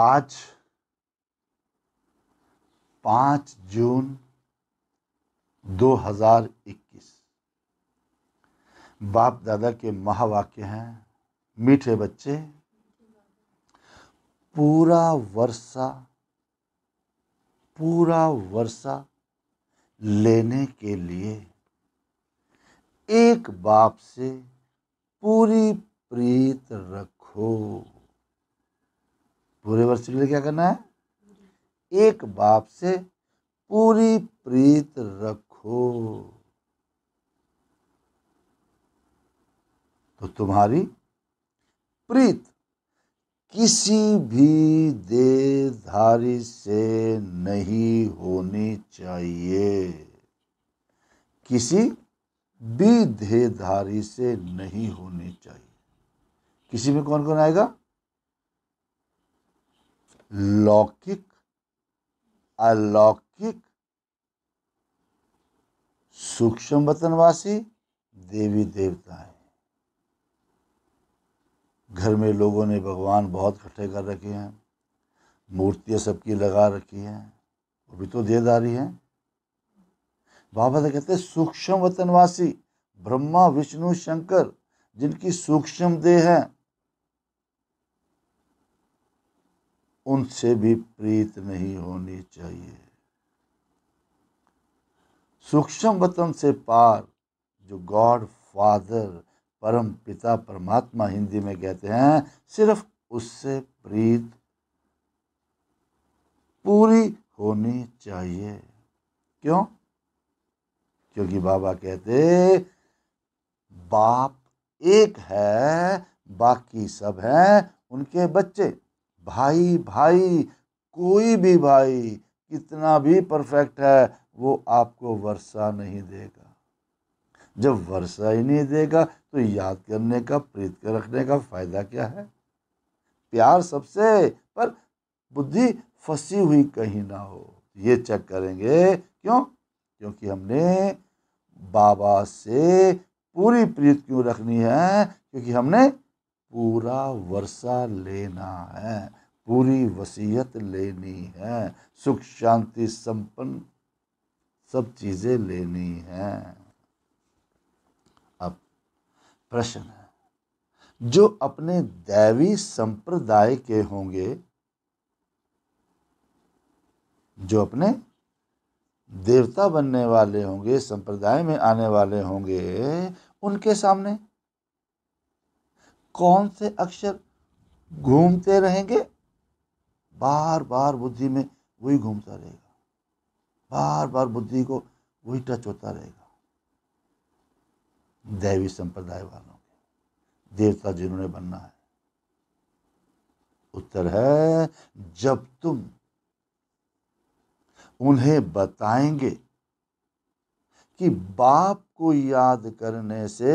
आज पाँच जून 2021 बाप दादा के महावाक्य हैं मीठे बच्चे पूरा वर्षा पूरा वर्षा लेने के लिए एक बाप से पूरी प्रीत रखो पूरे वर्ष के लिए क्या करना है एक बाप से पूरी प्रीत रखो तो तुम्हारी प्रीत किसी भी देधारी से नहीं होनी चाहिए किसी भी देधारी से नहीं होनी चाहिए किसी में कौन कौन आएगा लौकिक अलौकिक सूक्ष्म वतनवासी देवी देवता है घर में लोगों ने भगवान बहुत इकट्ठे कर रखे हैं मूर्तियां सबकी लगा रखी हैं वो भी तो देदारी हैं बाबा तो कहते हैं सूक्ष्म वतनवासी ब्रह्मा विष्णु शंकर जिनकी सूक्ष्म देह है उनसे भी प्रीत नहीं होनी चाहिए सूक्ष्म वतन से पार जो गॉड फादर परम पिता परमात्मा हिंदी में कहते हैं सिर्फ उससे प्रीत पूरी होनी चाहिए क्यों क्योंकि बाबा कहते बाप एक है बाकी सब हैं उनके बच्चे भाई भाई कोई भी भाई कितना भी परफेक्ट है वो आपको वर्षा नहीं देगा जब वर्षा ही नहीं देगा तो याद करने का प्रीत कर रखने का फायदा क्या है प्यार सबसे पर बुद्धि फंसी हुई कहीं ना हो ये चेक करेंगे क्यों क्योंकि हमने बाबा से पूरी प्रीत क्यों रखनी है क्योंकि हमने पूरा वर्षा लेना है पूरी वसीयत लेनी है सुख शांति संपन्न सब चीज़ें लेनी है अब प्रश्न है जो अपने दैवी संप्रदाय के होंगे जो अपने देवता बनने वाले होंगे संप्रदाय में आने वाले होंगे उनके सामने कौन से अक्षर घूमते रहेंगे बार बार बुद्धि में वही घूमता रहेगा बार बार बुद्धि को वही टच होता रहेगा दैवी संप्रदाय वालों के देवता जिन्होंने बनना है उत्तर है जब तुम उन्हें बताएंगे कि बाप को याद करने से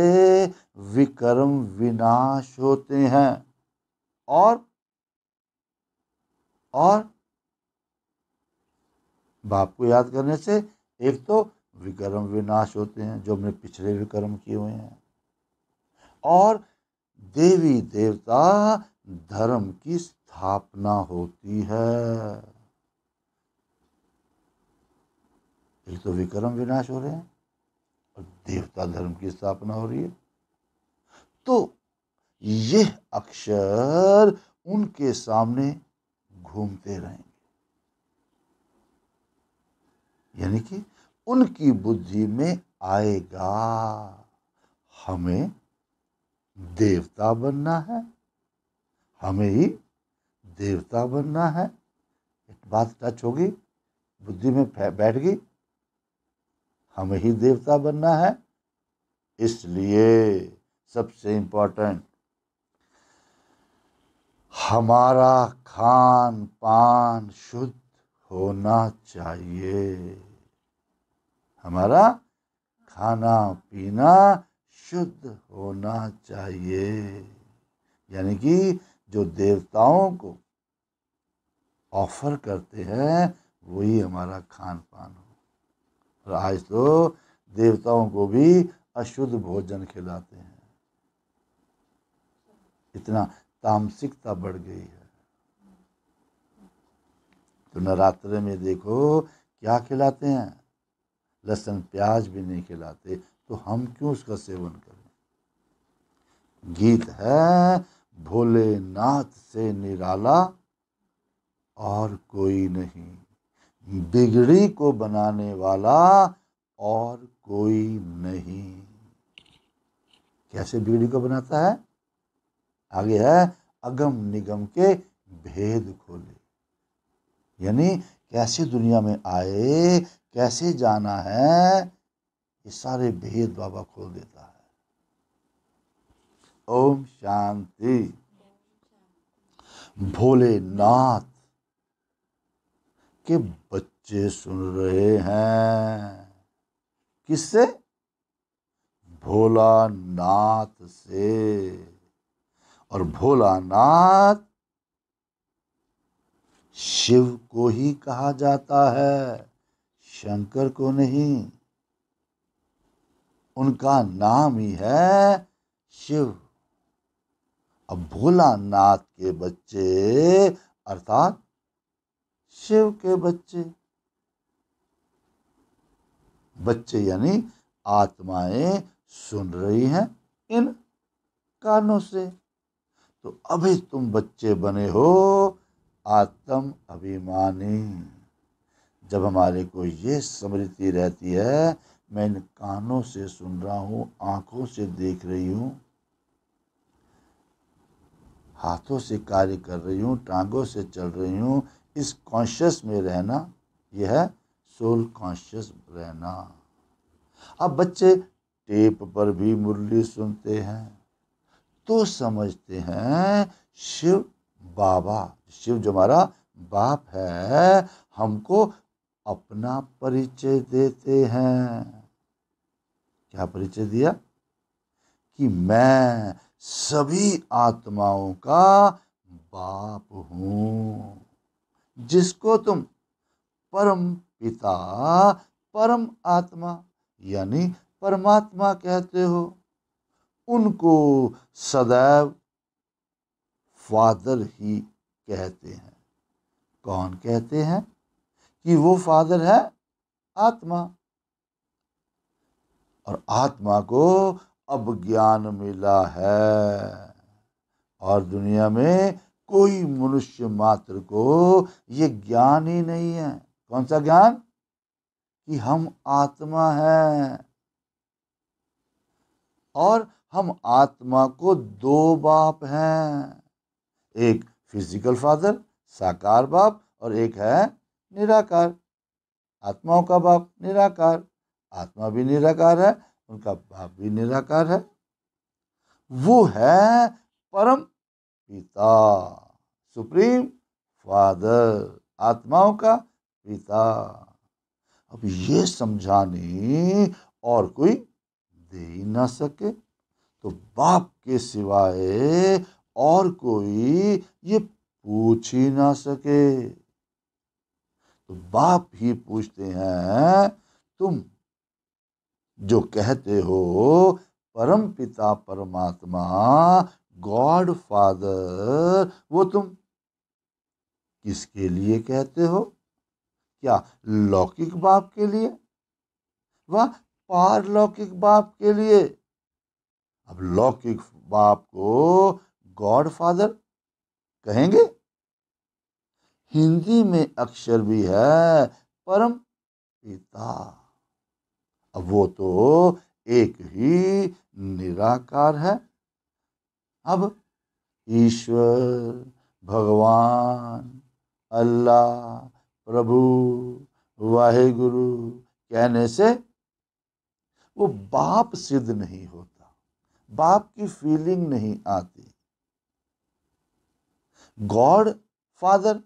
विकर्म विनाश होते हैं और और बाप को याद करने से एक तो विकर्म विनाश होते हैं जो हमने पिछले विकर्म किए हुए हैं और देवी देवता धर्म की स्थापना होती है एक तो विक्रम विनाश हो रहे हैं और देवता धर्म की स्थापना हो रही है तो यह अक्षर उनके सामने घूमते रहेंगे यानी कि उनकी बुद्धि में आएगा हमें देवता बनना है हमें ही देवता बनना है एक बात टच होगी बुद्धि में बैठ गई हम ही देवता बनना है इसलिए सबसे इम्पोर्टेंट हमारा खान पान शुद्ध होना चाहिए हमारा खाना पीना शुद्ध होना चाहिए यानी कि जो देवताओं को ऑफर करते हैं वही हमारा खान पान हो आज तो देवताओं को भी अशुद्ध भोजन खिलाते हैं इतना तामसिकता बढ़ गई है तो नवरात्र में देखो क्या खिलाते हैं लहसुन प्याज भी नहीं खिलाते तो हम क्यों उसका सेवन करें गीत है भोलेनाथ से निराला और कोई नहीं बिगड़ी को बनाने वाला और कोई नहीं कैसे बिगड़ी को बनाता है आगे है अगम निगम के भेद खोले यानी कैसे दुनिया में आए कैसे जाना है ये सारे भेद बाबा खोल देता है ओम शांति भोलेनाथ के बच्चे सुन रहे हैं किससे भोलानाथ से और भोला नाथ शिव को ही कहा जाता है शंकर को नहीं उनका नाम ही है शिव अब नाथ के बच्चे अर्थात शिव के बच्चे बच्चे यानी आत्माएं सुन रही हैं इन कानों से तो अभी तुम बच्चे बने हो आत्म अभिमानी जब हमारे को ये स्मृति रहती है मैं इन कानों से सुन रहा हूं आंखों से देख रही हूं हाथों से कार्य कर रही हूं टांगों से चल रही हूं इस कॉन्शियस में रहना यह है सोल कॉन्शियस रहना अब बच्चे टेप पर भी मुरली सुनते हैं तो समझते हैं शिव बाबा शिव जो हमारा बाप है हमको अपना परिचय देते हैं क्या परिचय दिया कि मैं सभी आत्माओं का बाप हूँ जिसको तुम परम पिता परम आत्मा यानी परमात्मा कहते हो उनको सदैव फादर ही कहते हैं कौन कहते हैं कि वो फादर है आत्मा और आत्मा को अब ज्ञान मिला है और दुनिया में कोई मनुष्य मात्र को ये ज्ञान ही नहीं है कौन सा ज्ञान कि हम आत्मा हैं और हम आत्मा को दो बाप हैं एक फिजिकल फादर साकार बाप और एक है निराकार आत्माओं का बाप निराकार आत्मा भी निराकार है उनका बाप भी निराकार है वो है परम पिता सुप्रीम फादर आत्माओं का पिता अब ये समझाने और कोई दे ही ना सके तो बाप के सिवाय और कोई ये पूछ ही ना सके तो बाप ही पूछते हैं तुम जो कहते हो परम पिता परमात्मा गॉड फादर वो तुम किसके लिए कहते हो क्या लौकिक बाप के लिए वह पारलौकिक बाप के लिए अब लौकिक बाप को गॉड फादर कहेंगे हिंदी में अक्षर भी है परम पिता अब वो तो एक ही निराकार है अब ईश्वर भगवान अल्लाह प्रभु वाहे गुरु कहने से वो बाप सिद्ध नहीं होता बाप की फीलिंग नहीं आती गॉड फादर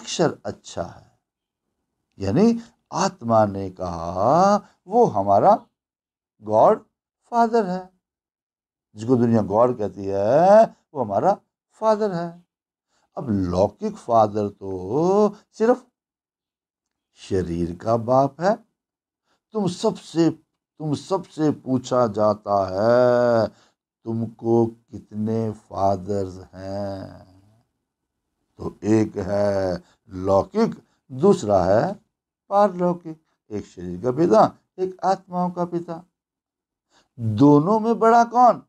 अक्षर अच्छा है यानी आत्मा ने कहा वो हमारा गॉड फादर है जिसको दुनिया गौर कहती है वो हमारा फादर है अब लौकिक फादर तो सिर्फ शरीर का बाप है तुम सबसे तुम सबसे पूछा जाता है तुमको कितने फादर्स हैं तो एक है लौकिक दूसरा है पारलौकिक एक शरीर का पिता एक आत्माओं का पिता दोनों में बड़ा कौन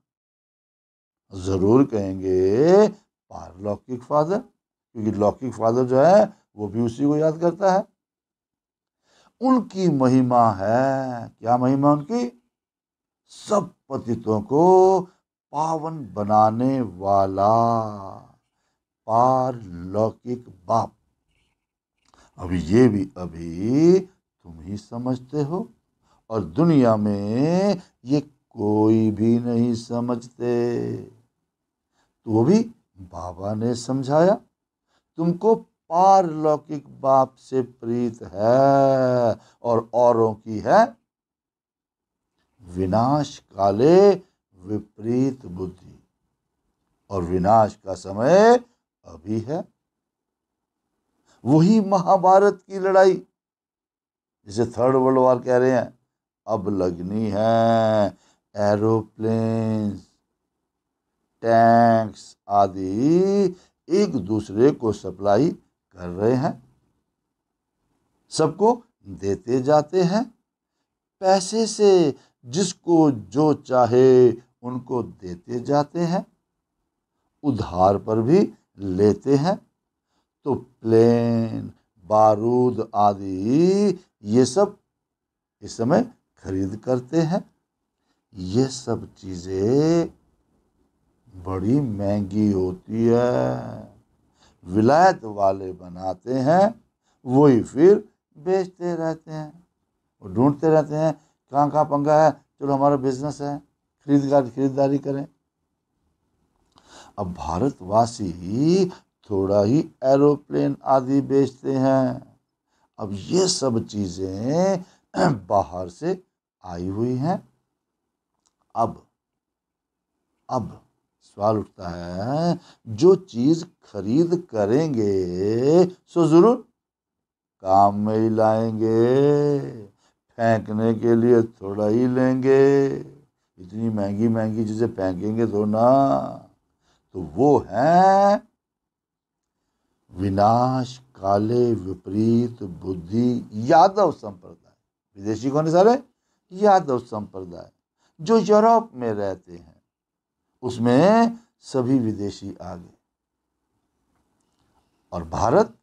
ज़रूर कहेंगे पारलौकिक फादर क्योंकि लौकिक फादर जो है वो भी उसी को याद करता है उनकी महिमा है क्या महिमा उनकी सब पतितों को पावन बनाने वाला पारलौकिक बाप अभी ये भी अभी तुम ही समझते हो और दुनिया में ये कोई भी नहीं समझते तो भी बाबा ने समझाया तुमको पारलौकिक बाप से प्रीत है और औरों की है विनाश काले विपरीत बुद्धि और विनाश का समय अभी है वही महाभारत की लड़ाई जिसे थर्ड वर्ल्ड वॉर कह रहे हैं अब लगनी है एरोप्लेन्स टैंक्स आदि एक दूसरे को सप्लाई कर रहे हैं सबको देते जाते हैं पैसे से जिसको जो चाहे उनको देते जाते हैं उधार पर भी लेते हैं तो प्लेन बारूद आदि ये सब इस समय खरीद करते हैं ये सब चीज़ें बड़ी महंगी होती है विलायत वाले बनाते हैं वही फिर बेचते रहते हैं और ढूंढते रहते हैं कहाँ कहाँ पंगा है चलो हमारा बिजनेस है खरीददार खरीदारी करें अब भारतवासी ही थोड़ा ही एरोप्लेन आदि बेचते हैं अब ये सब चीज़ें बाहर से आई हुई हैं अब अब सवाल उठता है जो चीज़ खरीद करेंगे सो ज़रूर काम में ही लाएंगे फेंकने के लिए थोड़ा ही लेंगे इतनी महंगी महंगी चीज़ें फेंकेंगे तो ना तो वो है विनाश काले विपरीत बुद्धि यादव संप्रदाय विदेशी कौन सारे यादव संप्रदाय जो यूरोप में रहते हैं उसमें सभी विदेशी आ गए और भारत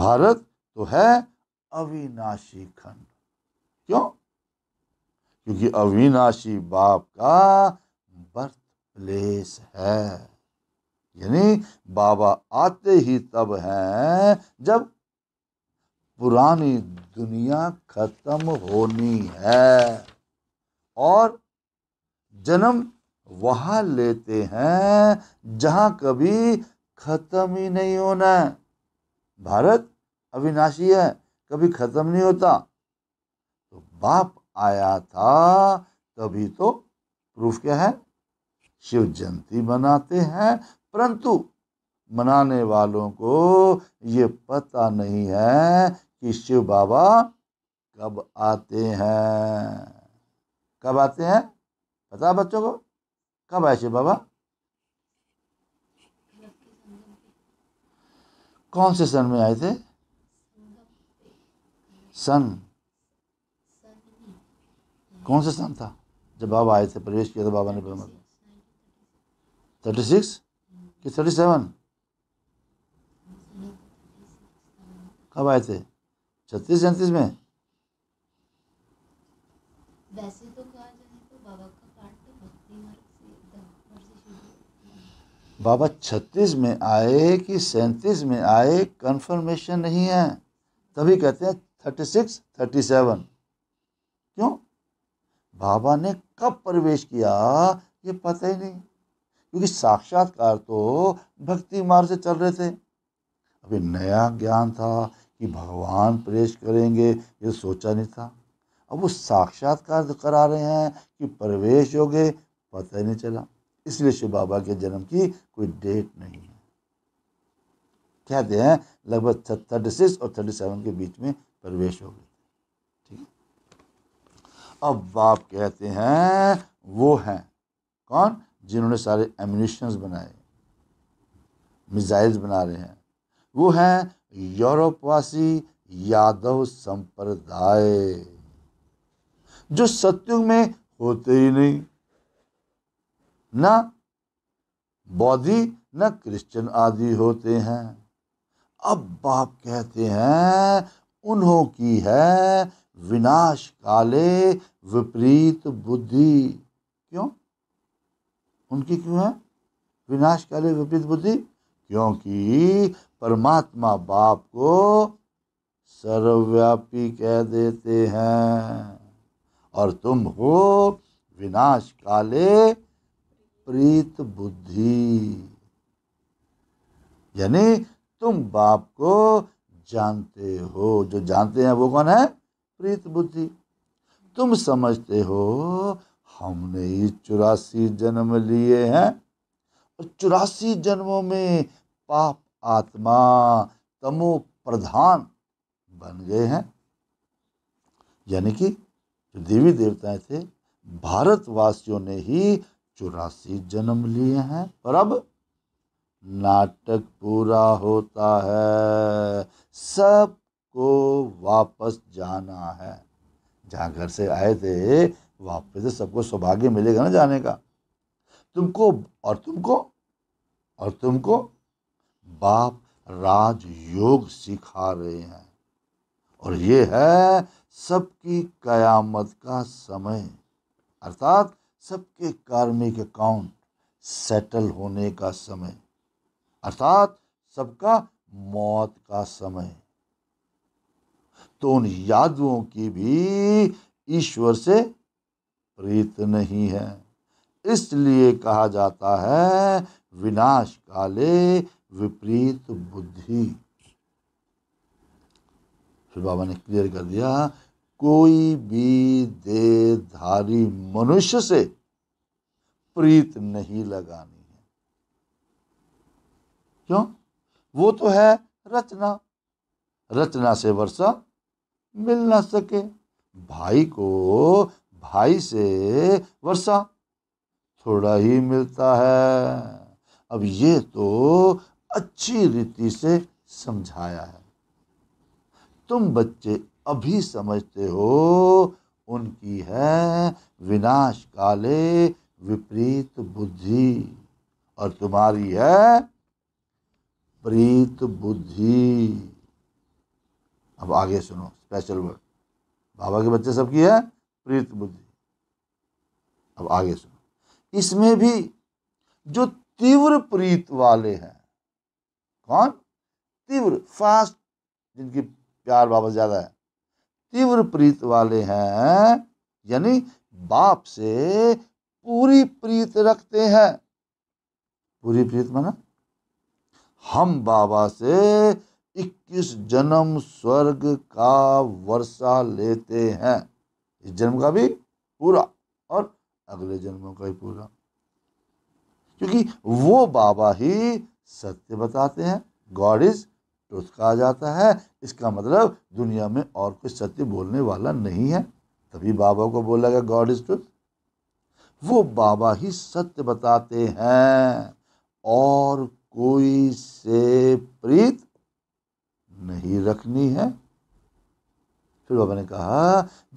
भारत तो है अविनाशी खंड क्यों क्योंकि अविनाशी बाप का बर्थ प्लेस है यानी बाबा आते ही तब हैं जब पुरानी दुनिया खत्म होनी है और जन्म वहाँ लेते हैं जहाँ कभी ख़त्म ही नहीं होना है भारत अविनाशी है कभी ख़त्म नहीं होता तो बाप आया था तभी तो प्रूफ क्या है शिव जयंती मनाते हैं परंतु मनाने वालों को ये पता नहीं है कि शिव बाबा कब आते हैं कब आते हैं पता बच्चों को कब आए थे बाबा कौन से सन में आए थे सन कौन सा सन था जब बाबा आए थे प्रवेश किया था तो बाबा ने पेमर थर्टी सिक्स कि थर्टी सेवन कब आए थे छत्तीस सैंतीस में वैसे बाबा छत्तीस में आए कि सैंतीस में आए कन्फर्मेशन नहीं है तभी कहते हैं थर्टी सिक्स थर्टी सेवन क्यों बाबा ने कब प्रवेश किया ये पता ही नहीं क्योंकि साक्षात्कार तो भक्ति मार्ग से चल रहे थे अभी नया ज्ञान था कि भगवान प्रवेश करेंगे ये सोचा नहीं था अब वो साक्षात्कार करा रहे हैं कि प्रवेश हो गए पता ही नहीं चला इसलिए शिव बाबा के जन्म की कोई डेट नहीं है कहते हैं लगभग थर्टी सिक्स और थर्टी सेवन के बीच में प्रवेश हो गई ठीक अब बाप कहते हैं वो हैं कौन जिन्होंने सारे एम्यूनिशंस बनाए मिज़ाइल्स बना रहे हैं वो हैं यूरोपवासी यादव संप्रदाय जो सत्युग में होते ही नहीं न बौद्धि न क्रिश्चियन आदि होते हैं अब बाप कहते हैं उन्हों की है विनाश काले विपरीत बुद्धि क्यों उनकी क्यों है विनाश काले विपरीत बुद्धि क्योंकि परमात्मा बाप को सर्वव्यापी कह देते हैं और तुम हो विनाश काले प्रीत बुद्धि यानी तुम बाप को जानते हो जो जानते हैं वो कौन है प्रीत बुद्धि तुम समझते हो हमने ही चौरासी जन्म लिए हैं और चौरासी जन्मों में पाप आत्मा तमो प्रधान बन गए हैं यानी कि जो देवी देवताएं थे भारतवासियों ने ही चौरासी जन्म लिए हैं और अब नाटक पूरा होता है सबको वापस जाना है जहाँ घर से आए थे वापस से सबको सौभाग्य मिलेगा ना जाने का तुमको और तुमको और तुमको बाप राज योग सिखा रहे हैं और ये है सबकी कयामत का समय अर्थात सबके कार्मिक अकाउंट सेटल होने का समय अर्थात सबका मौत का समय तो उन यादवों की भी ईश्वर से प्रीत नहीं है इसलिए कहा जाता है विनाश काले विपरीत बुद्धि फिर बाबा ने क्लियर कर दिया कोई भी देहधारी मनुष्य से प्रीत नहीं लगानी है क्यों वो तो है रचना रचना से वर्षा मिल ना सके भाई को भाई से वर्षा थोड़ा ही मिलता है अब ये तो अच्छी रीति से समझाया है तुम बच्चे अभी समझते हो उनकी है विनाश काले विपरीत बुद्धि और तुम्हारी है प्रीत बुद्धि अब आगे सुनो स्पेशल वर्ड बाबा के बच्चे सबकी है प्रीत बुद्धि अब आगे सुनो इसमें भी जो तीव्र प्रीत वाले हैं कौन तीव्र फास्ट जिनकी प्यार बाबा ज़्यादा है तीव्र प्रीत वाले हैं यानी बाप से पूरी प्रीत रखते हैं पूरी प्रीत माना हम बाबा से 21 जन्म स्वर्ग का वर्षा लेते हैं इस जन्म का भी पूरा और अगले जन्मों का भी पूरा क्योंकि वो बाबा ही सत्य बताते हैं गॉड इज तो उसका आ जाता है इसका मतलब दुनिया में और कोई सत्य बोलने वाला नहीं है तभी बाबा को बोला गया गॉड इज ट्रुथ वो बाबा ही सत्य बताते हैं और कोई से प्रीत नहीं रखनी है फिर बाबा ने कहा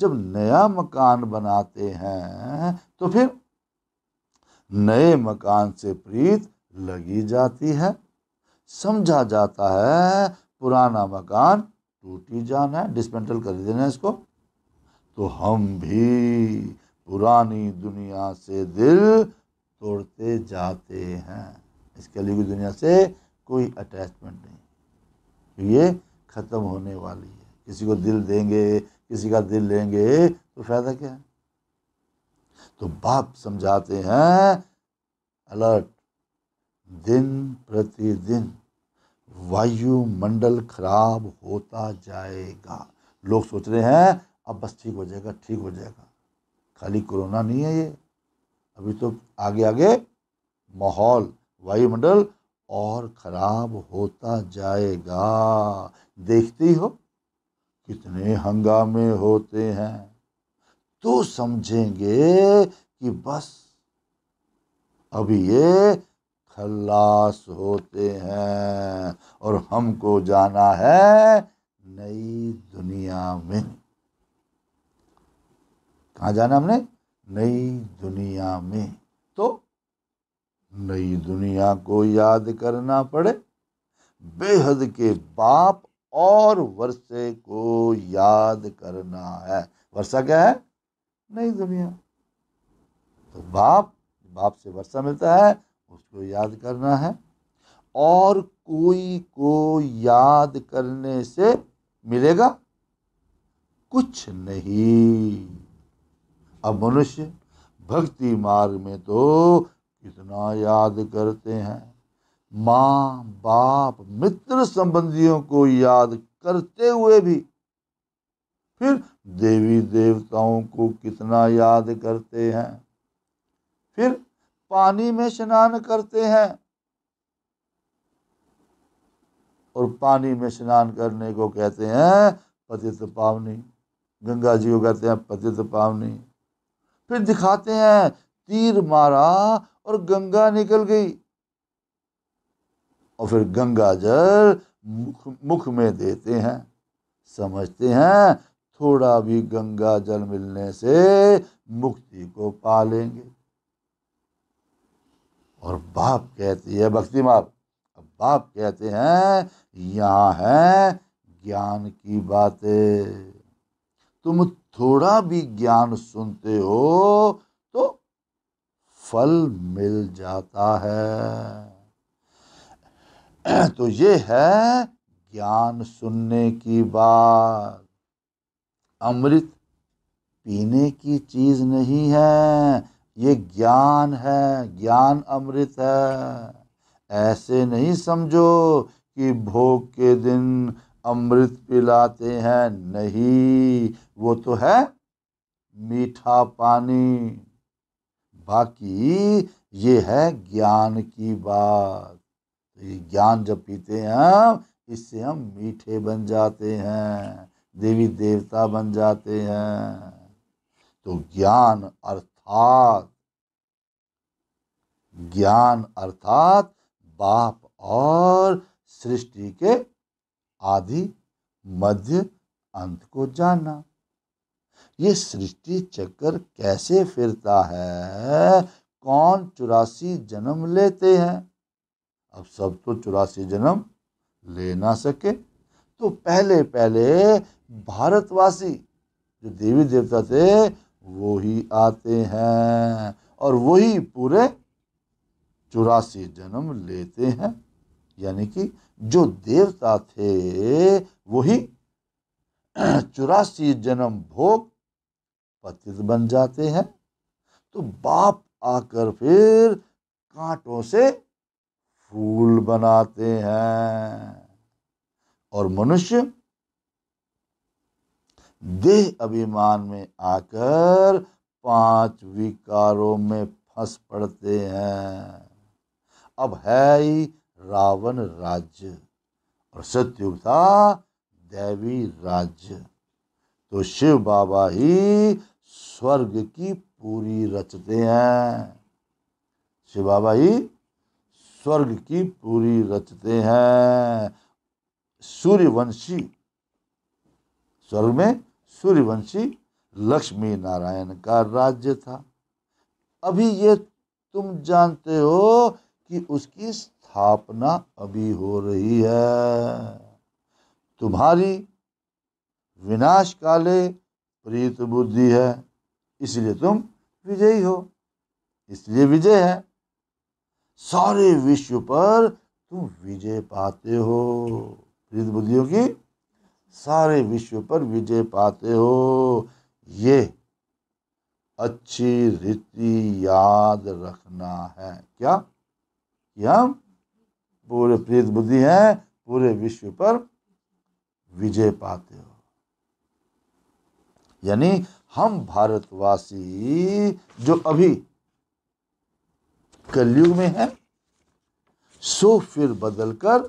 जब नया मकान बनाते हैं तो फिर नए मकान से प्रीत लगी जाती है समझा जाता है पुराना मकान टूट ही जाना है डिसमेंटल कर देना है इसको तो हम भी पुरानी दुनिया से दिल तोड़ते जाते हैं इस कली की दुनिया से कोई अटैचमेंट नहीं तो ये ख़त्म होने वाली है किसी को दिल देंगे किसी का दिल लेंगे तो फ़ायदा क्या है तो बाप समझाते हैं अलर्ट दिन प्रतिदिन वायुमंडल खराब होता जाएगा लोग सोच रहे हैं अब बस ठीक हो जाएगा ठीक हो जाएगा खाली कोरोना नहीं है ये अभी तो आगे आगे माहौल वायुमंडल और खराब होता जाएगा देखते हो कितने हंगामे होते हैं तो समझेंगे कि बस अभी ये खल्लास होते हैं और हमको जाना है नई दुनिया में कहा जाना हमने नई दुनिया में तो नई दुनिया को याद करना पड़े बेहद के बाप और वर्षे को याद करना है वर्षा क्या है नई दुनिया तो बाप बाप से वर्षा मिलता है उसको याद करना है और कोई को याद करने से मिलेगा कुछ नहीं अब मनुष्य भक्ति मार्ग में तो कितना याद करते हैं माँ बाप मित्र संबंधियों को याद करते हुए भी फिर देवी देवताओं को कितना याद करते हैं फिर पानी में स्नान करते हैं और पानी में स्नान करने को कहते हैं पतित पावनी गंगा जी को कहते हैं पतित पावनी फिर दिखाते हैं तीर मारा और गंगा निकल गई और फिर गंगा जल मुख मुख में देते हैं समझते हैं थोड़ा भी गंगा जल मिलने से मुक्ति को पा लेंगे और बाप कहती है भक्ति माप अब बाप कहते हैं यहाँ है ज्ञान की बातें तुम थोड़ा भी ज्ञान सुनते हो तो फल मिल जाता है तो ये है ज्ञान सुनने की बात अमृत पीने की चीज नहीं है ये ज्ञान है ज्ञान अमृत है ऐसे नहीं समझो कि भोग के दिन अमृत पिलाते हैं नहीं वो तो है मीठा पानी बाकी ये है ज्ञान की बात तो ये ज्ञान जब पीते हैं हम इससे हम मीठे बन जाते हैं देवी देवता बन जाते हैं तो ज्ञान अर्थ अर्थात ज्ञान अर्थात बाप और सृष्टि के आदि मध्य अंत को जानना ये सृष्टि चक्कर कैसे फिरता है कौन चौरासी जन्म लेते हैं अब सब तो चौरासी जन्म ले ना सके तो पहले पहले भारतवासी जो देवी देवता थे वो ही आते हैं और वही पूरे चौरासी जन्म लेते हैं यानी कि जो देवता थे वही चौरासी जन्म भोग पतित बन जाते हैं तो बाप आकर फिर कांटों से फूल बनाते हैं और मनुष्य देह अभिमान में आकर पांच विकारों में फंस पड़ते हैं अब है ही रावण राज्य और सत्युग था देवी राज्य तो शिव बाबा ही स्वर्ग की पूरी रचते हैं शिव बाबा ही स्वर्ग की पूरी रचते हैं सूर्यवंशी स्वर्ग में सूर्यवंशी लक्ष्मी नारायण का राज्य था अभी ये तुम जानते हो कि उसकी स्थापना अभी हो रही है तुम्हारी विनाश काले प्रीत बुद्धि है इसलिए तुम विजयी हो इसलिए विजय है सारे विश्व पर तुम विजय पाते हो प्रीत बुद्धियों की सारे विश्व पर विजय पाते हो ये अच्छी रीति याद रखना है क्या कि हम पूरे प्रीत बुद्धि हैं पूरे विश्व पर विजय पाते हो यानी हम भारतवासी जो अभी कलयुग में है सो फिर बदलकर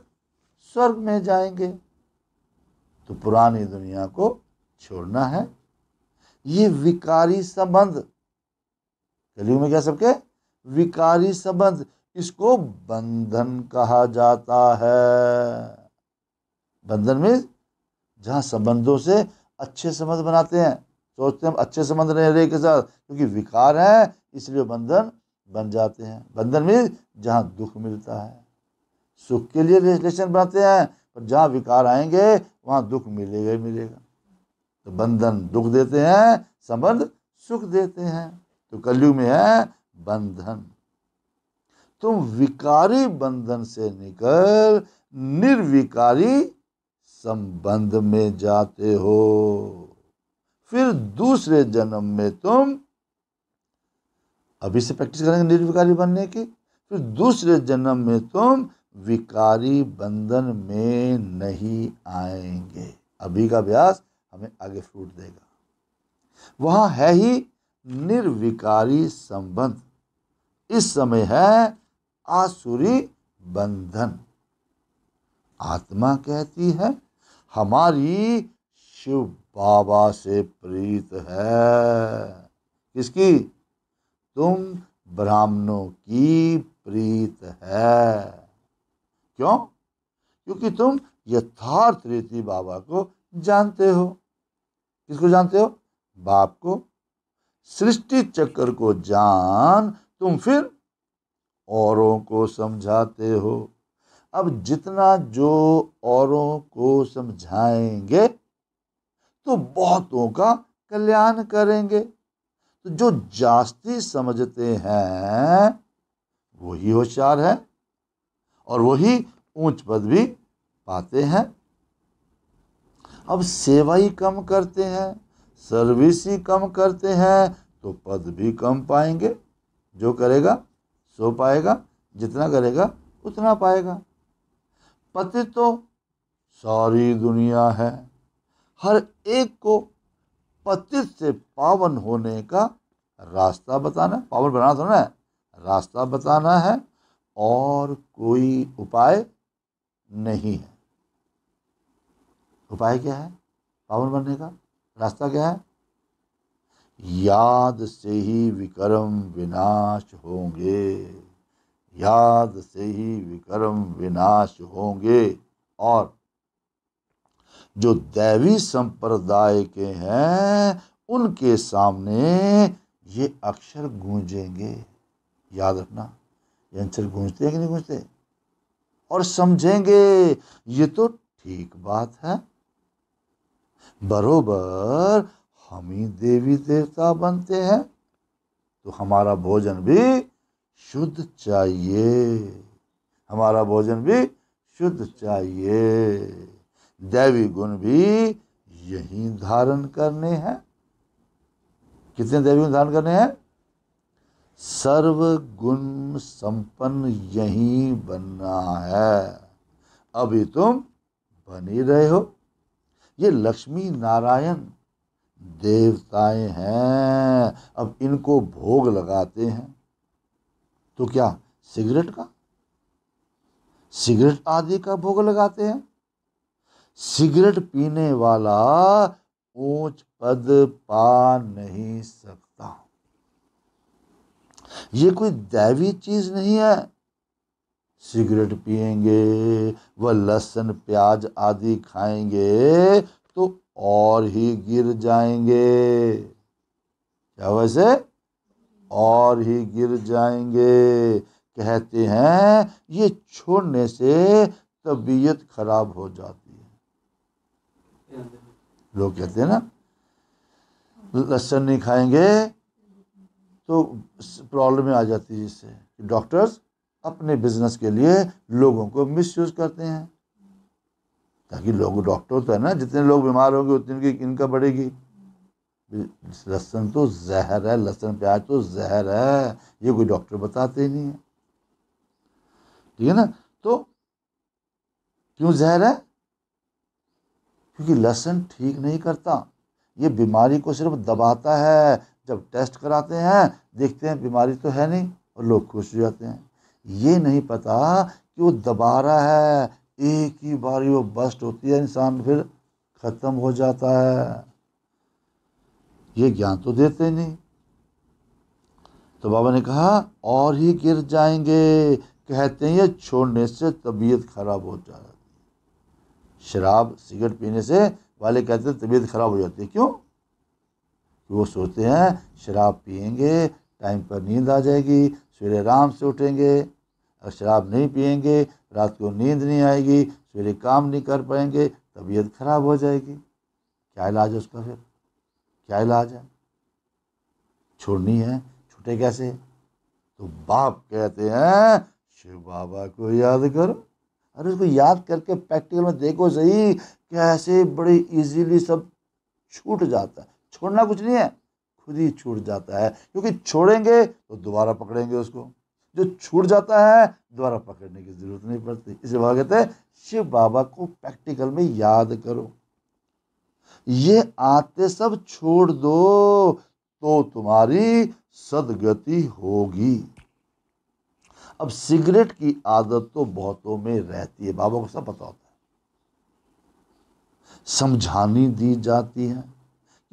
स्वर्ग में जाएंगे तो पुरानी दुनिया को छोड़ना है ये विकारी संबंध कलियुग में क्या सबके विकारी संबंध इसको बंधन कहा जाता है बंधन में जहां संबंधों से अच्छे संबंध बनाते हैं सोचते हैं अच्छे संबंध नहीं रहे के साथ क्योंकि विकार है इसलिए बंधन बन जाते हैं बंधन में जहां दुख मिलता है सुख के लिए रिलेशन बनाते हैं पर जहां विकार आएंगे वहाँ दुख मिलेगा ही मिलेगा तो बंधन दुख देते हैं संबंध सुख देते हैं तो कलयुग में है बंधन तुम विकारी बंधन से निकल निर्विकारी संबंध में जाते हो फिर दूसरे जन्म में तुम अभी से प्रैक्टिस करेंगे निर्विकारी बनने की फिर दूसरे जन्म में तुम विकारी बंधन में नहीं आएंगे अभी का अभ्यास हमें आगे फ्रूट देगा वहां है ही निर्विकारी संबंध इस समय है आसुरी बंधन आत्मा कहती है हमारी शिव बाबा से प्रीत है किसकी तुम ब्राह्मणों की प्रीत है क्यों क्योंकि तुम यथार्थ रीति बाबा को जानते हो किसको जानते हो बाप को सृष्टि चक्र को जान तुम फिर औरों को समझाते हो अब जितना जो औरों को समझाएंगे तो बहुतों का कल्याण करेंगे तो जो जास्ती समझते हैं वही होशियार है और वही ऊंच पद भी पाते हैं अब सेवा ही कम करते हैं सर्विस ही कम करते हैं तो पद भी कम पाएंगे जो करेगा सो पाएगा जितना करेगा उतना पाएगा पति तो सारी दुनिया है हर एक को पतित से पावन होने का रास्ता बताना पावन बनाना थोड़ा ना रास्ता बताना है और कोई उपाय नहीं है उपाय क्या है पावन बनने का रास्ता क्या है याद से ही विक्रम विनाश होंगे याद से ही विक्रम विनाश होंगे और जो दैवी संप्रदाय के हैं उनके सामने ये अक्षर गूंजेंगे याद रखना ये आंसर गूंजते हैं कि नहीं गूंजते और समझेंगे ये तो ठीक बात है बरोबर हम ही देवी देवता बनते हैं तो हमारा भोजन भी शुद्ध चाहिए हमारा भोजन भी शुद्ध चाहिए देवी गुण भी यही धारण करने हैं कितने देवी गुण धारण करने हैं सर्वगुण संपन्न यही बनना है अभी तुम बन ही रहे हो ये लक्ष्मी नारायण देवताएं हैं अब इनको भोग लगाते हैं तो क्या सिगरेट का सिगरेट आदि का भोग लगाते हैं सिगरेट पीने वाला ऊंच पद पा नहीं सकता ये कोई दैवी चीज़ नहीं है सिगरेट पिएंगे व लहसुन प्याज आदि खाएंगे तो और ही गिर जाएंगे क्या वैसे और ही गिर जाएंगे कहते हैं ये छोड़ने से तबीयत खराब हो जाती है लोग कहते हैं ना लहसन नहीं खाएंगे तो प्रॉब्लम आ जाती है इससे कि डॉक्टर्स अपने बिजनेस के लिए लोगों को मिसयूज करते हैं ताकि लोग डॉक्टर तो है ना जितने लोग बीमार होंगे उतनी की इनका बढ़ेगी लहसन तो जहर है लहसन प्याज तो जहर है ये कोई डॉक्टर बताते ही नहीं है ठीक है ना तो क्यों जहर है क्योंकि लहसन ठीक नहीं करता ये बीमारी को सिर्फ दबाता है जब टेस्ट कराते हैं देखते हैं बीमारी तो है नहीं और लोग खुश हो जाते हैं ये नहीं पता कि वो दबा रहा है एक ही बारी वो बस्ट होती है इंसान फिर ख़त्म हो जाता है ये ज्ञान तो देते नहीं तो बाबा ने कहा और ही गिर जाएंगे कहते हैं ये छोड़ने से तबीयत खराब हो जाती है शराब सिगरेट पीने से वाले कहते हैं तबीयत खराब हो जाती है क्यों वो सोचते हैं शराब पियेंगे टाइम पर नींद आ जाएगी सवेरे आराम से उठेंगे और शराब नहीं पियेंगे रात को नींद नहीं आएगी सवेरे काम नहीं कर पाएंगे तबीयत खराब हो जाएगी क्या इलाज है उसका फिर क्या इलाज है छोड़नी है छूटे कैसे तो बाप कहते हैं शिव बाबा को याद करो अरे उसको याद करके प्रैक्टिकल में देखो सही कैसे बड़े इजीली सब छूट जाता है छोड़ना कुछ नहीं है खुद ही छूट जाता है क्योंकि छोड़ेंगे तो दोबारा पकड़ेंगे उसको जो छूट जाता है दोबारा पकड़ने की जरूरत नहीं पड़ती इसे वहाँ कहते हैं शिव बाबा को प्रैक्टिकल में याद करो ये आते सब छोड़ दो तो तुम्हारी सदगति होगी अब सिगरेट की आदत तो बहुतों में रहती है बाबा को सब पता होता है समझानी दी जाती है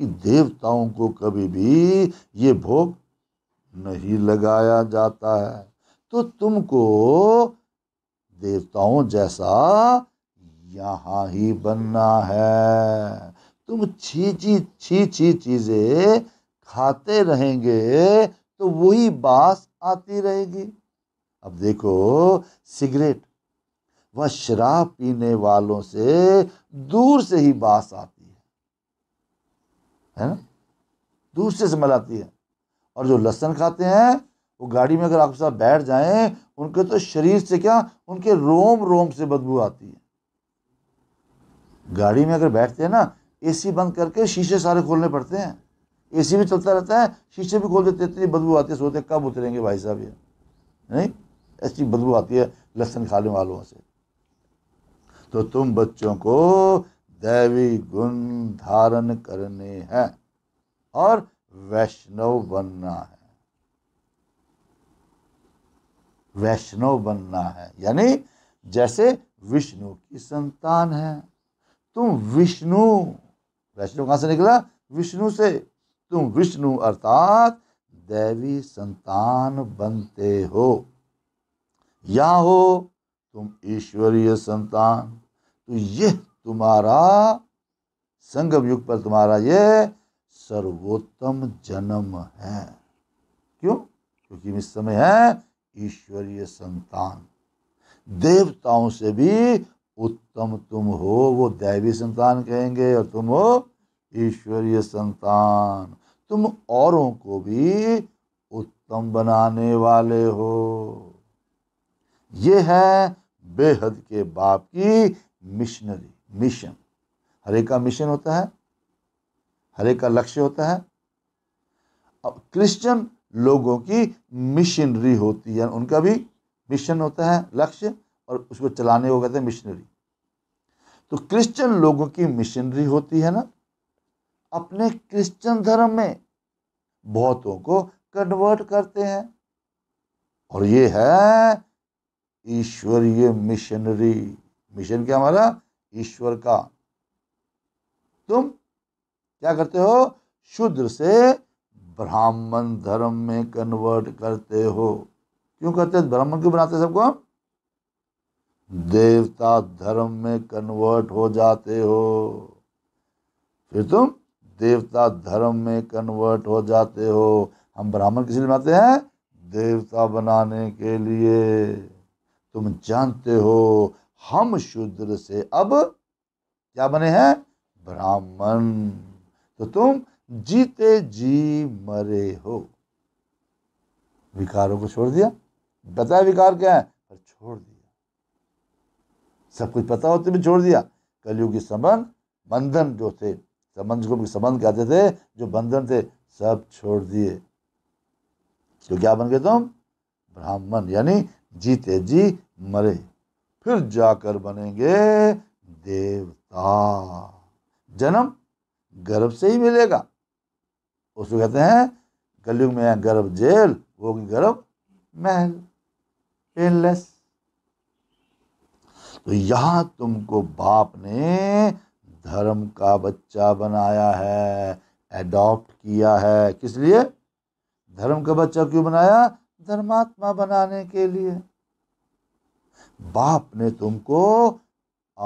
कि देवताओं को कभी भी ये भोग नहीं लगाया जाता है तो तुमको देवताओं जैसा यहाँ ही बनना है तुम छी छी छी छी चीज़ें खाते रहेंगे तो वही बास आती रहेगी अब देखो सिगरेट व शराब पीने वालों से दूर से ही बास आती है ना दूसरे से आती है और जो लहसन खाते हैं वो गाड़ी में अगर आपके साथ बैठ जाएं उनके तो शरीर से क्या उनके रोम रोम से बदबू आती है गाड़ी में अगर बैठते हैं ना एसी बंद करके शीशे सारे खोलने पड़ते हैं एसी भी चलता रहता है शीशे भी खोल देते इतनी बदबू आती है सोते कब उतरेंगे भाई साहब ये नहीं ऐसी बदबू आती है लहसन खाने वालों से तो तुम बच्चों को दैवी गुण धारण करने हैं और वैष्णव बनना है वैष्णव बनना है यानी जैसे विष्णु की संतान है तुम विष्णु वैष्णु कहां से निकला विष्णु से तुम विष्णु अर्थात दैवी संतान बनते हो या हो तुम ईश्वरीय संतान तो यह तुम्हारा संगम युग पर तुम्हारा ये सर्वोत्तम जन्म है क्यों क्योंकि इस समय है ईश्वरीय संतान देवताओं से भी उत्तम तुम हो वो दैवी संतान कहेंगे और तुम हो ईश्वरीय संतान तुम औरों को भी उत्तम बनाने वाले हो ये है बेहद के बाप की मिशनरी मिशन हरे का मिशन होता है हरे का लक्ष्य होता है अब क्रिश्चियन लोगों की मिशनरी होती है उनका भी मिशन होता है लक्ष्य और उसको चलाने को कहते हैं मिशनरी तो क्रिश्चियन लोगों की मिशनरी होती है ना अपने क्रिश्चियन धर्म में बहुतों को कन्वर्ट करते हैं और ये है ईश्वरीय मिशनरी मिशन क्या हमारा ईश्वर का तुम क्या करते हो शूद्र से ब्राह्मण धर्म में कन्वर्ट करते हो क्यों करते हो ब्राह्मण क्यों बनाते सबको देवता धर्म में कन्वर्ट हो जाते हो फिर तुम देवता धर्म में कन्वर्ट हो जाते हो हम ब्राह्मण किसी लिए बनाते हैं देवता बनाने के लिए तुम जानते हो हम शूद्र से अब क्या बने हैं ब्राह्मण तो तुम जीते जी मरे हो विकारों को छोड़ दिया बताया विकार क्या है पर छोड़ दिया सब कुछ पता होते भी छोड़ दिया कलयुग के संबंध बंधन जो थे संबंध को संबंध कहते थे जो बंधन थे सब छोड़ दिए तो क्या बन गए तुम ब्राह्मण यानी जीते जी मरे फिर जाकर बनेंगे देवता जन्म गर्भ से ही मिलेगा उसको कहते हैं कलयुग में गर्भ जेल वो गर्भ महल पेनलेस तो यहां तुमको बाप ने धर्म का बच्चा बनाया है एडॉप्ट किया है किस लिए धर्म का बच्चा क्यों बनाया धर्मात्मा बनाने के लिए बाप ने तुमको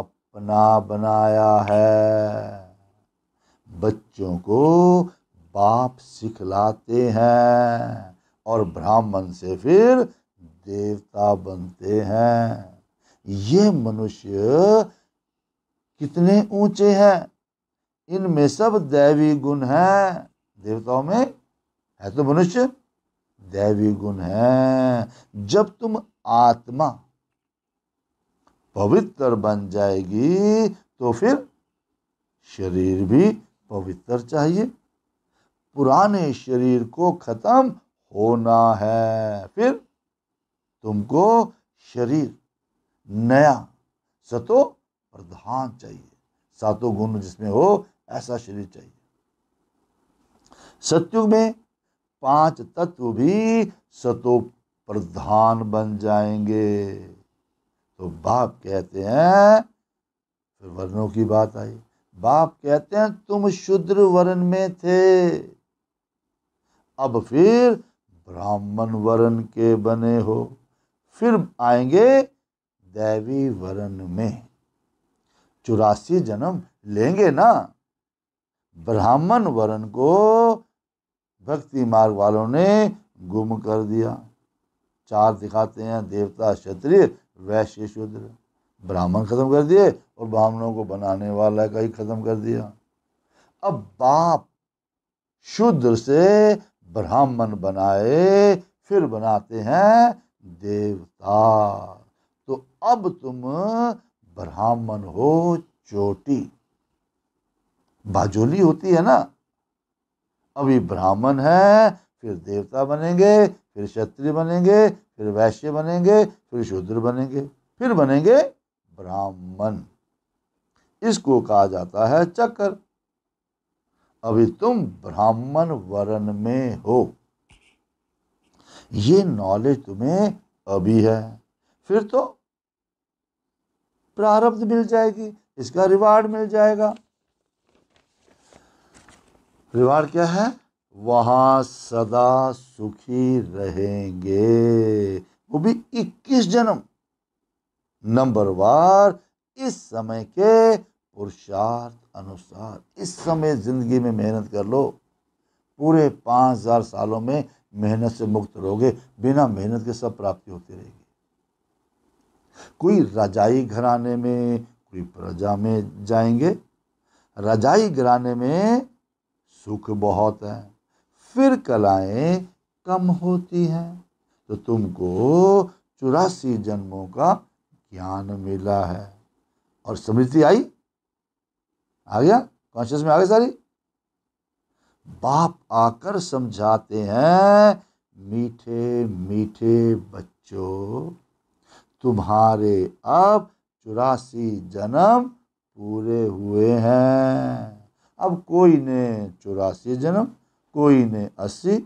अपना बनाया है बच्चों को बाप सिखलाते हैं और ब्राह्मण से फिर देवता बनते हैं ये मनुष्य कितने ऊंचे हैं इनमें सब दैवी गुण हैं देवताओं में है तो मनुष्य दैवी गुण है जब तुम आत्मा पवित्र बन जाएगी तो फिर शरीर भी पवित्र चाहिए पुराने शरीर को खत्म होना है फिर तुमको शरीर नया सतो प्रधान चाहिए सातो गुण जिसमें हो ऐसा शरीर चाहिए सत्युग में पांच तत्व भी सतो प्रधान बन जाएंगे तो बाप कहते हैं फिर वर्णों की बात आई बाप कहते हैं तुम शुद्र वर्ण में थे अब फिर ब्राह्मण वर्ण के बने हो फिर आएंगे दैवी वर्ण में चौरासी जन्म लेंगे ना ब्राह्मण वर्ण को भक्ति मार्ग वालों ने गुम कर दिया चार दिखाते हैं देवता क्षत्रिय वैश्य शूद्र ब्राह्मण ख़त्म कर दिए और ब्राह्मणों को बनाने वाला का ही ख़त्म कर दिया अब बाप शूद्र से ब्राह्मण बनाए फिर बनाते हैं देवता तो अब तुम ब्राह्मण हो चोटी बाजोली होती है ना अभी ब्राह्मण है फिर देवता बनेंगे फिर क्षत्रिय बनेंगे फिर वैश्य बनेंगे फिर शूद्र बनेंगे फिर बनेंगे ब्राह्मण इसको कहा जाता है चक्कर अभी तुम ब्राह्मण वर्ण में हो ये नॉलेज तुम्हें अभी है फिर तो प्रारब्ध मिल जाएगी इसका रिवार्ड मिल जाएगा रिवार्ड क्या है वहाँ सदा सुखी रहेंगे वो भी 21 जन्म नंबर वार इस समय के पुरुषार्थ अनुसार इस समय जिंदगी में मेहनत कर लो पूरे पाँच हजार सालों में मेहनत से मुक्त रहोगे बिना मेहनत के सब प्राप्ति होती रहेगी कोई रजाई घराने में कोई प्रजा में जाएंगे रजाई घराने में सुख बहुत है फिर कलाएं कम होती हैं तो तुमको चौरासी जन्मों का ज्ञान मिला है और समृद्धि आई आ गया कॉन्शियस में आ गई सारी बाप आकर समझाते हैं मीठे मीठे बच्चों तुम्हारे अब चौरासी जन्म पूरे हुए हैं अब कोई ने चौरासी जन्म कोई ने अस्सी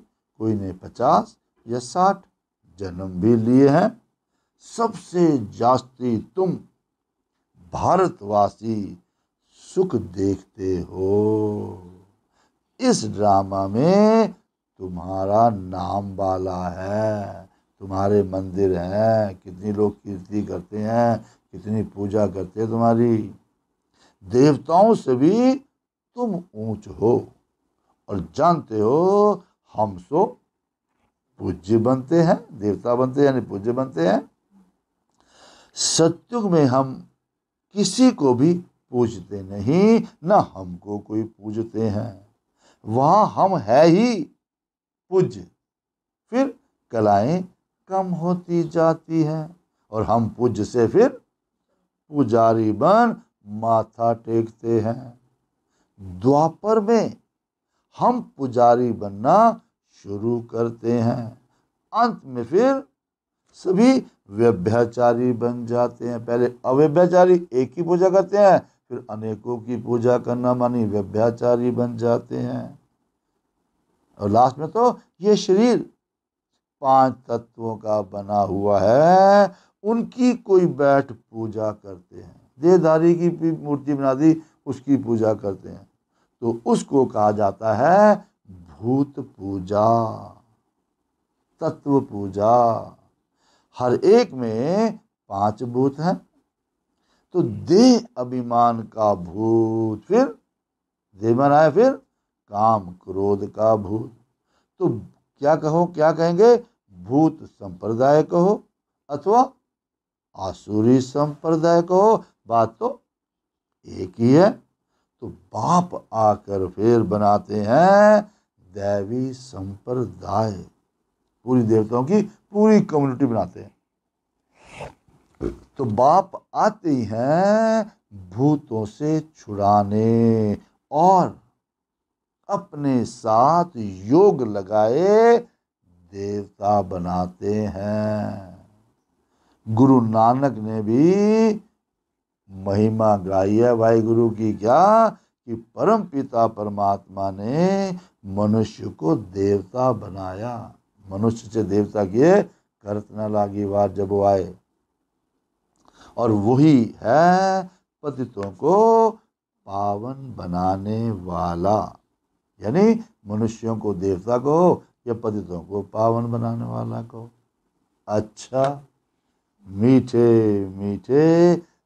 कोई ने पचास या साठ जन्म भी लिए हैं सबसे जास्ती तुम भारतवासी सुख देखते हो इस ड्रामा में तुम्हारा नाम वाला है तुम्हारे मंदिर हैं कितनी लोग कीर्ति करते हैं कितनी पूजा करते हैं तुम्हारी देवताओं से भी तुम ऊंच हो और जानते हो हम सो पूज्य बनते हैं देवता बनते हैं यानी पूज्य बनते हैं सत्युग में हम किसी को भी पूजते नहीं ना हमको कोई पूजते हैं वहां हम है ही पूज्य फिर कलाएं कम होती जाती हैं और हम पूज्य से फिर पुजारी बन माथा टेकते हैं द्वापर में हम पुजारी बनना शुरू करते हैं अंत में फिर सभी व्यभ्याचारी बन जाते हैं पहले अव्यभ्याचारी एक ही पूजा करते हैं फिर अनेकों की पूजा करना मानी व्यभ्याचारी बन जाते हैं और लास्ट में तो ये शरीर पांच तत्वों का बना हुआ है उनकी कोई बैठ पूजा करते हैं देहधारी की मूर्ति बना दी उसकी पूजा करते हैं तो उसको कहा जाता है भूत पूजा तत्व पूजा हर एक में पांच भूत हैं तो देह अभिमान का भूत फिर देह मन फिर काम क्रोध का भूत तो क्या कहो क्या कहेंगे भूत संप्रदाय कहो अथवा आसुरी संप्रदाय कहो बात तो एक ही है तो बाप आकर फिर बनाते हैं दैवी संप्रदाय पूरी देवताओं की पूरी कम्युनिटी बनाते हैं तो बाप आते ही हैं भूतों से छुड़ाने और अपने साथ योग लगाए देवता बनाते हैं गुरु नानक ने भी महिमा गाई है भाई गुरु की क्या कि परम पिता परमात्मा ने मनुष्य को देवता बनाया मनुष्य से देवता किए करतना लागी बार जब वो आए और वही है पतितों को पावन बनाने वाला यानी मनुष्यों को देवता को या पतितों को पावन बनाने वाला को अच्छा मीठे मीठे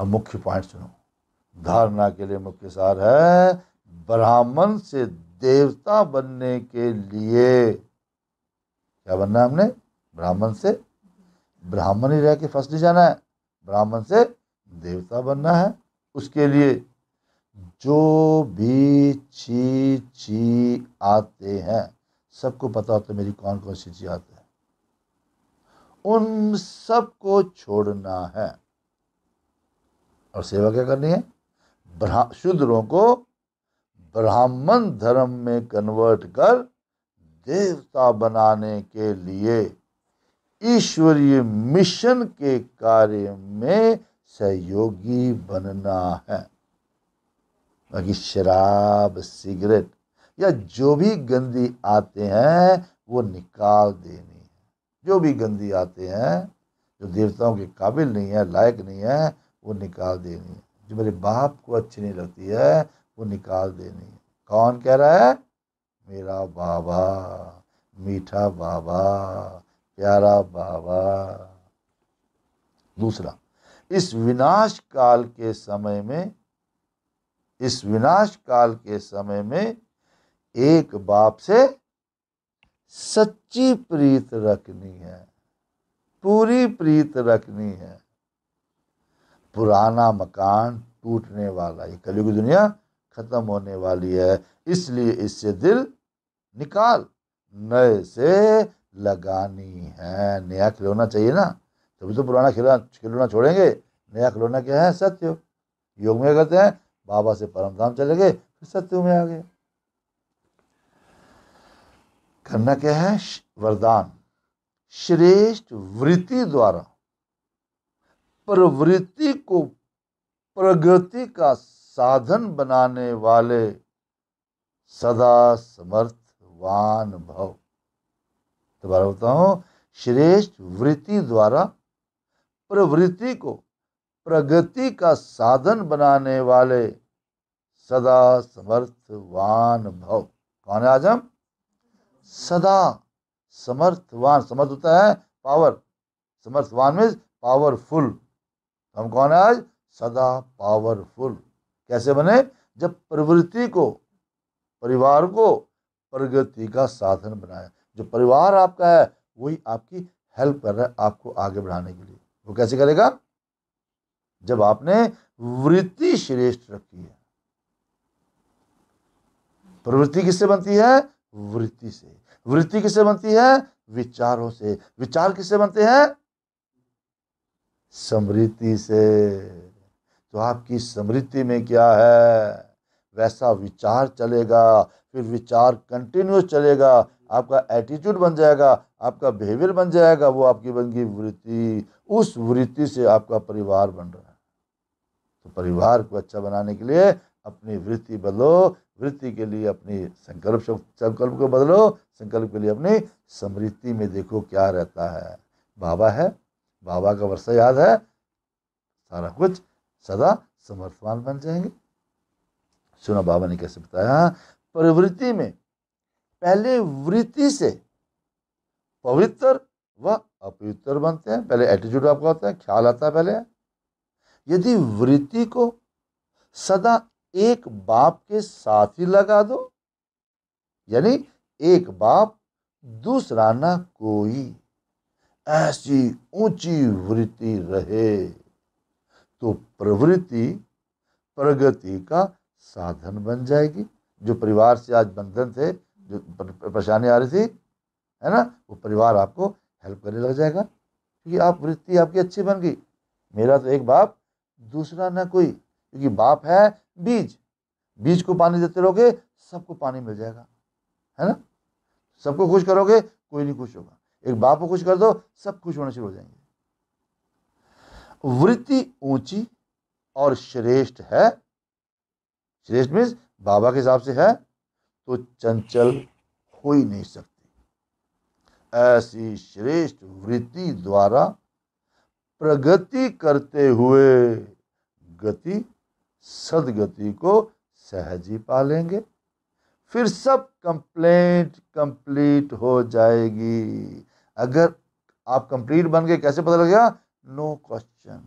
अब मुख्य पॉइंट सुनो धारणा के लिए मुख्य सार है ब्राह्मण से देवता बनने के लिए क्या बनना है हमने ब्राह्मण से ब्राह्मण ही रह के फंस नहीं जाना है ब्राह्मण से देवता बनना है उसके लिए जो भी ची ची आते हैं सबको पता होता है मेरी कौन कौन सी ची आते हैं उन सबको छोड़ना है और सेवा क्या करनी है शूद्रों को ब्राह्मण धर्म में कन्वर्ट कर देवता बनाने के लिए ईश्वरीय मिशन के कार्य में सहयोगी बनना है बाकी शराब सिगरेट या जो भी गंदी आते हैं वो निकाल देनी है जो भी गंदी आते हैं जो देवताओं के काबिल नहीं है लायक नहीं है वो निकाल देनी है जो मेरे बाप को अच्छी नहीं लगती है वो निकाल देनी है कौन कह रहा है मेरा बाबा मीठा बाबा प्यारा बाबा दूसरा इस विनाश काल के समय में इस विनाश काल के समय में एक बाप से सच्ची प्रीत रखनी है पूरी प्रीत रखनी है पुराना मकान टूटने वाला ये कलयुग की दुनिया खत्म होने वाली है इसलिए इससे दिल निकाल नए से लगानी है नया खिलौना चाहिए ना तभी तो पुराना खिलौना खिलौना छोड़ेंगे नया खिलौना क्या है सत्य योग में कहते हैं बाबा से परम धाम चले गए फिर सत्य में आ गए करना क्या है वरदान श्रेष्ठ वृत्ति द्वारा प्रवृत्ति को प्रगति का साधन बनाने वाले सदा समर्थवान भव दोबारा बताऊं श्रेष्ठ वृत्ति द्वारा प्रवृत्ति को प्रगति का साधन बनाने वाले सदा समर्थवान भव कौन है आज हम सदा समर्थवान समर्थ होता है पावर समर्थवान में पावरफुल हम कौन आज सदा पावरफुल कैसे बने जब प्रवृत्ति को परिवार को प्रगति का साधन बनाए जो परिवार आपका है वही आपकी हेल्प कर रहा है आपको आगे बढ़ाने के लिए वो कैसे करेगा जब आपने वृत्ति श्रेष्ठ रखी है प्रवृत्ति किससे बनती है वृत्ति से वृत्ति किससे बनती है विचारों से विचार किससे बनते हैं समृद्धि से तो आपकी समृद्धि में क्या है वैसा विचार चलेगा फिर विचार कंटिन्यूस चलेगा आपका एटीट्यूड बन जाएगा आपका बिहेवियर बन जाएगा वो आपकी बन गई वृत्ति उस वृत्ति से आपका परिवार बन रहा है तो परिवार को अच्छा बनाने के लिए अपनी वृत्ति बदलो वृत्ति के लिए अपनी संकल्प संकल्प को बदलो संकल्प के लिए अपनी समृद्धि में देखो क्या रहता है बाबा है बाबा का वर्षा याद है सारा कुछ सदा समर्थवान बन जाएंगे सुना बाबा ने कैसे बताया प्रवृत्ति में पहले वृत्ति से पवित्र व अपवित्र बनते हैं पहले एटीट्यूड आपका होता है ख्याल आता है पहले यदि वृत्ति को सदा एक बाप के साथ ही लगा दो यानी एक बाप दूसरा ना कोई ऐसी ऊंची वृत्ति रहे तो प्रवृत्ति प्रगति का साधन बन जाएगी जो परिवार से आज बंधन थे जो परेशानी आ रही थी है ना वो परिवार आपको हेल्प करने लग जाएगा क्योंकि आप वृत्ति आपकी अच्छी बन गई मेरा तो एक बाप दूसरा ना कोई क्योंकि बाप है बीज बीज को पानी देते रहोगे सबको पानी मिल जाएगा है ना सबको खुश करोगे कोई नहीं खुश होगा एक बाप को खुश कर दो सब खुश होना शुरू हो जाएंगे वृत्ति ऊंची और श्रेष्ठ है श्रेष्ठ मीन्स बाबा के हिसाब से है तो चंचल हो ही नहीं सकती ऐसी श्रेष्ठ वृत्ति द्वारा प्रगति करते हुए गति सदगति को सहज ही पालेंगे फिर सब कंप्लेंट कंप्लीट हो जाएगी अगर आप कंप्लीट बन गए कैसे पता लगेगा नो क्वेश्चन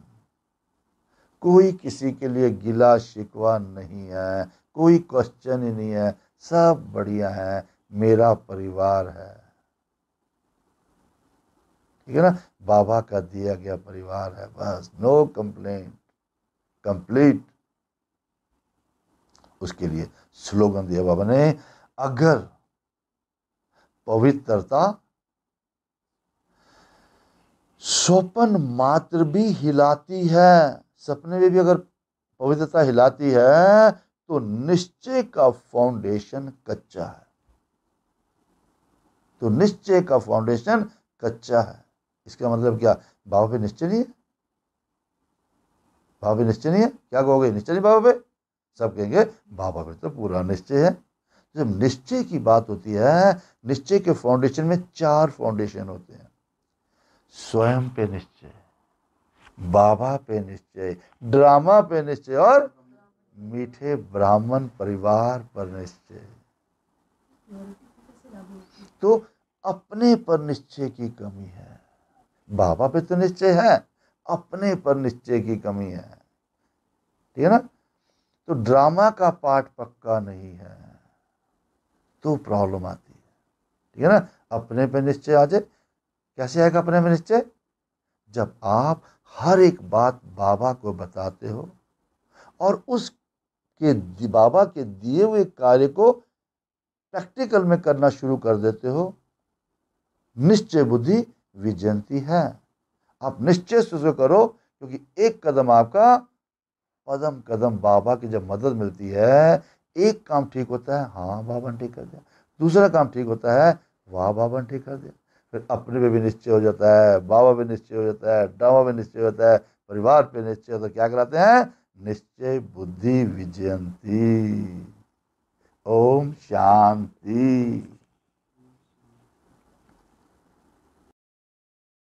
कोई किसी के लिए गिला शिकवा नहीं है कोई क्वेश्चन ही नहीं है सब बढ़िया है मेरा परिवार है ठीक है ना बाबा का दिया गया परिवार है बस नो कंप्लेंट कंप्लीट उसके लिए स्लोगन दिया बाबा ने अगर पवित्रता स्वपन मात्र भी हिलाती है सपने में भी अगर पवित्रता हिलाती है तो निश्चय का फाउंडेशन कच्चा है तो निश्चय का फाउंडेशन कच्चा है इसका मतलब क्या बाबा पे निश्चय नहीं है बाबा पे निश्चय नहीं है क्या कहोगे निश्चय नहीं बाबा पे सब कहेंगे बाबा पे तो पूरा निश्चय है जब निश्चय की बात होती है निश्चय के फाउंडेशन में चार फाउंडेशन होते हैं स्वयं पे निश्चय बाबा पे निश्चय ड्रामा पे निश्चय और मीठे ब्राह्मण परिवार पर निश्चय तो अपने पर निश्चय की कमी है बाबा पे तो निश्चय है अपने पर निश्चय की कमी है ठीक है ना तो ड्रामा का पाठ पक्का नहीं है तो प्रॉब्लम आती है ठीक है ना अपने पे निश्चय आ जाए कैसे आएगा अपने में निश्चय जब आप हर एक बात बाबा को बताते हो और उस के बाबा के दिए हुए कार्य को प्रैक्टिकल में करना शुरू कर देते हो निश्चय बुद्धि विजयंती है आप निश्चय से करो क्योंकि एक कदम आपका पदम कदम बाबा की जब मदद मिलती है एक काम ठीक होता है हाँ बाबा ने ठीक कर दिया दूसरा काम ठीक होता है वाह बाबा ने ठीक कर दिया फिर अपने पे भी निश्चय हो जाता है बाबा पे निश्चय हो जाता है डावा पे निश्चय हो जाता है परिवार पे निश्चय होता है क्या कराते हैं निश्चय बुद्धि विजयंती ओम शांति